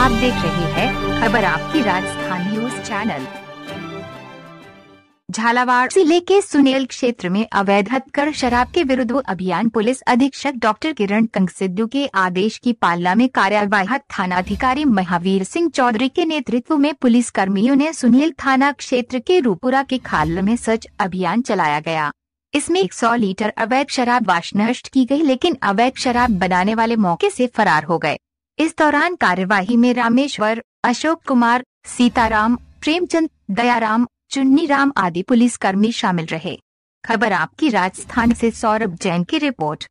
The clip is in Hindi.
आप देख रहे हैं खबर आपकी राजस्थान न्यूज चैनल झालावाड़ जिले के सुनेल क्षेत्र में अवैध हथकर शराब के विरुद्ध अभियान पुलिस अधीक्षक डॉक्टर किरण कंग सिद्धू के आदेश की पालना में कार्यवाहक थानाधिकारी महावीर सिंह चौधरी के नेतृत्व में पुलिस कर्मियों ने सुनील थाना क्षेत्र के रूपुरा के खाल में सर्च अभियान चलाया गया इसमें 100 लीटर अवैध शराब वाश नष्ट की गई लेकिन अवैध शराब बनाने वाले मौके से फरार हो गए इस दौरान कार्यवाही में रामेश्वर अशोक कुमार सीताराम प्रेमचंद दयाराम चुन्नी राम आदि पुलिस कर्मी शामिल रहे खबर आपकी राजस्थान से सौरभ जैन की रिपोर्ट